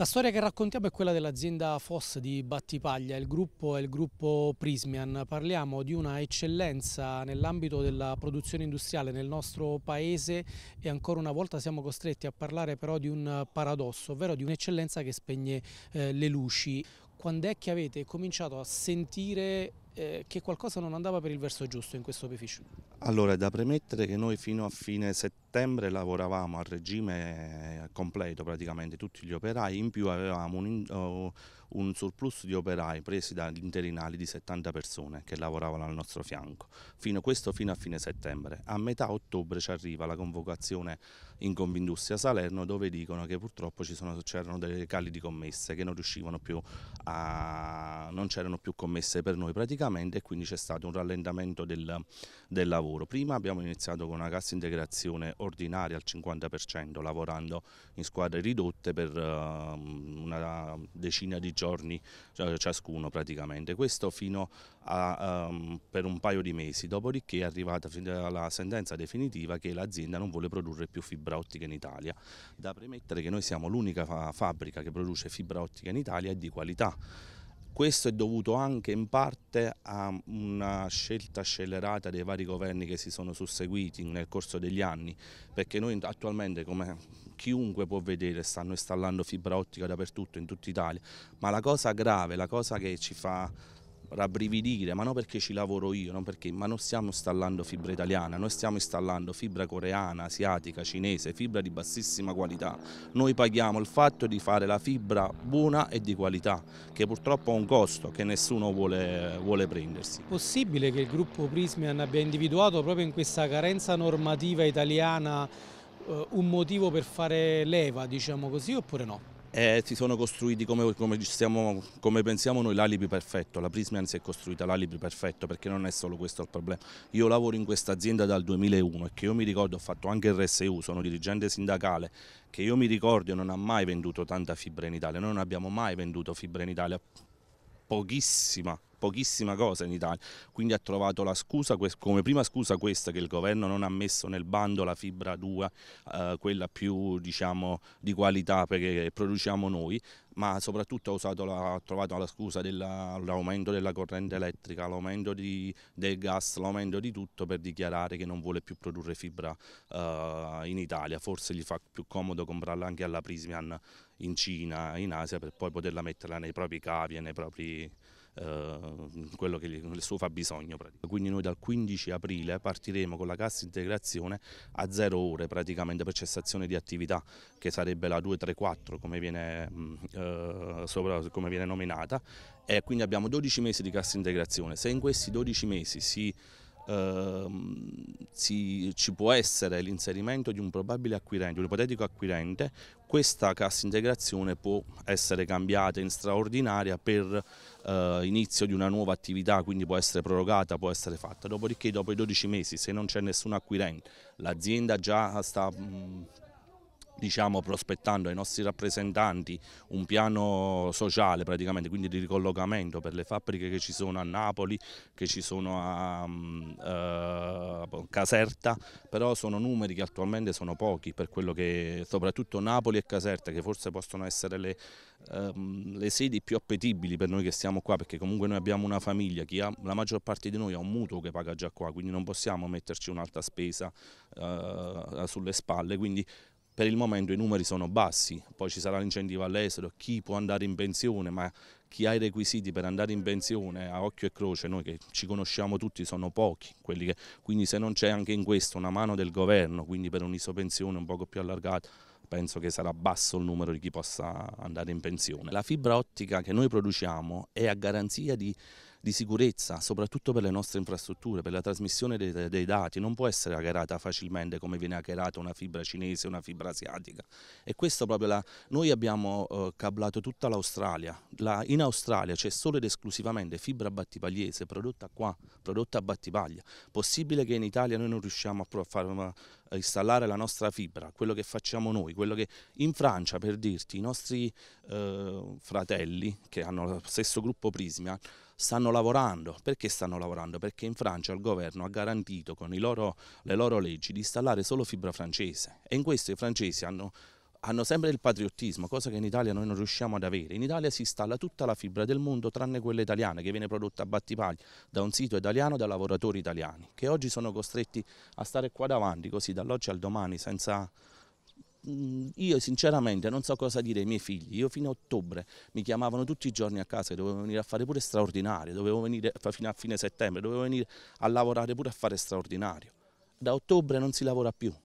La storia che raccontiamo è quella dell'azienda FOS di Battipaglia, il gruppo è il gruppo Prismian. Parliamo di una eccellenza nell'ambito della produzione industriale nel nostro paese e ancora una volta siamo costretti a parlare però di un paradosso, ovvero di un'eccellenza che spegne eh, le luci. Quando è che avete cominciato a sentire eh, che qualcosa non andava per il verso giusto in questo opificio? Allora, è da premettere che noi fino a fine settembre settembre lavoravamo a regime eh, completo praticamente tutti gli operai, in più avevamo un, oh, un surplus di operai presi dagli interinali di 70 persone che lavoravano al nostro fianco, fino, questo fino a fine settembre. A metà ottobre ci arriva la convocazione in Convindustria Salerno dove dicono che purtroppo c'erano delle cali di commesse che non riuscivano più a, non c'erano più commesse per noi praticamente e quindi c'è stato un rallentamento del, del lavoro. Prima abbiamo iniziato con una cassa integrazione ordinaria al 50% lavorando in squadre ridotte per ehm, una decina di giorni cioè, ciascuno praticamente. Questo fino a, um, per un paio di mesi, dopodiché è arrivata la sentenza definitiva che l'azienda non vuole produrre più fibra ottica in Italia. Da premettere che noi siamo l'unica fabbrica che produce fibra ottica in Italia e di qualità. Questo è dovuto anche in parte a una scelta scellerata dei vari governi che si sono susseguiti nel corso degli anni, perché noi attualmente come chiunque può vedere stanno installando fibra ottica dappertutto in tutta Italia, ma la cosa grave, la cosa che ci fa rabbrividire, ma non perché ci lavoro io, non perché, ma non stiamo installando fibra italiana, noi stiamo installando fibra coreana, asiatica, cinese, fibra di bassissima qualità. Noi paghiamo il fatto di fare la fibra buona e di qualità, che purtroppo ha un costo che nessuno vuole, vuole prendersi. possibile che il gruppo Prismian abbia individuato proprio in questa carenza normativa italiana eh, un motivo per fare leva, diciamo così, oppure no? e si sono costruiti come, come, stiamo, come pensiamo noi l'alibi perfetto, la Prismian si è costruita l'alibi perfetto perché non è solo questo il problema. Io lavoro in questa azienda dal 2001 e che io mi ricordo ho fatto anche il RSU, sono dirigente sindacale, che io mi ricordo non ha mai venduto tanta fibra in Italia, noi non abbiamo mai venduto fibra in Italia, pochissima pochissima cosa in Italia, quindi ha trovato la scusa, come prima scusa questa che il governo non ha messo nel bando la fibra 2, eh, quella più diciamo, di qualità perché produciamo noi, ma soprattutto ha, usato la, ha trovato la scusa dell'aumento della corrente elettrica, l'aumento del gas, l'aumento di tutto per dichiarare che non vuole più produrre fibra eh, in Italia, forse gli fa più comodo comprarla anche alla Prismian in Cina, in Asia per poi poterla metterla nei propri cavi e nei propri eh, quello che il suo fabbisogno. Quindi noi dal 15 aprile partiremo con la cassa integrazione a zero ore praticamente per cessazione di attività che sarebbe la 234 come viene, mm, eh, sopra, come viene nominata e quindi abbiamo 12 mesi di cassa integrazione. Se in questi 12 mesi si Ehm, si, ci può essere l'inserimento di un probabile acquirente, un ipotetico acquirente, questa cassa integrazione può essere cambiata in straordinaria per eh, inizio di una nuova attività, quindi può essere prorogata, può essere fatta. Dopodiché dopo i 12 mesi, se non c'è nessun acquirente, l'azienda già sta mh, mm, diciamo, prospettando ai nostri rappresentanti un piano sociale praticamente, quindi di ricollocamento per le fabbriche che ci sono a Napoli, che ci sono a eh, boh, Caserta, però sono numeri che attualmente sono pochi per quello che soprattutto Napoli e Caserta che forse possono essere le, ehm, le sedi più appetibili per noi che siamo qua perché comunque noi abbiamo una famiglia, ha, la maggior parte di noi ha un mutuo che paga già qua, quindi non possiamo metterci un'altra spesa eh, sulle spalle, quindi per il momento i numeri sono bassi, poi ci sarà l'incentivo all'estero, chi può andare in pensione, ma chi ha i requisiti per andare in pensione a occhio e croce, noi che ci conosciamo tutti sono pochi, che, quindi se non c'è anche in questo una mano del governo, quindi per un'isopensione un poco più allargata, penso che sarà basso il numero di chi possa andare in pensione. La fibra ottica che noi produciamo è a garanzia di di sicurezza, soprattutto per le nostre infrastrutture, per la trasmissione dei, dei dati, non può essere hackerata facilmente come viene hackerata una fibra cinese, una fibra asiatica. E questo proprio la, noi abbiamo eh, cablato tutta l'Australia, la, in Australia c'è solo ed esclusivamente fibra battipagliese prodotta qua, prodotta a Battipaglia. Possibile che in Italia noi non riusciamo a, far, a installare la nostra fibra, quello che facciamo noi, quello che in Francia, per dirti, i nostri eh, fratelli che hanno lo stesso gruppo Prismia, stanno lavorando. Perché stanno lavorando? Perché in Francia il governo ha garantito con loro, le loro leggi di installare solo fibra francese e in questo i francesi hanno hanno sempre il patriottismo, cosa che in Italia noi non riusciamo ad avere. In Italia si installa tutta la fibra del mondo tranne quella italiana che viene prodotta a battipaglia da un sito italiano da lavoratori italiani che oggi sono costretti a stare qua davanti così dall'oggi al domani senza io sinceramente non so cosa dire ai miei figli, io fino a ottobre mi chiamavano tutti i giorni a casa, dovevo venire a fare pure straordinario, dovevo venire fino a fine settembre, dovevo venire a lavorare pure a fare straordinario. Da ottobre non si lavora più,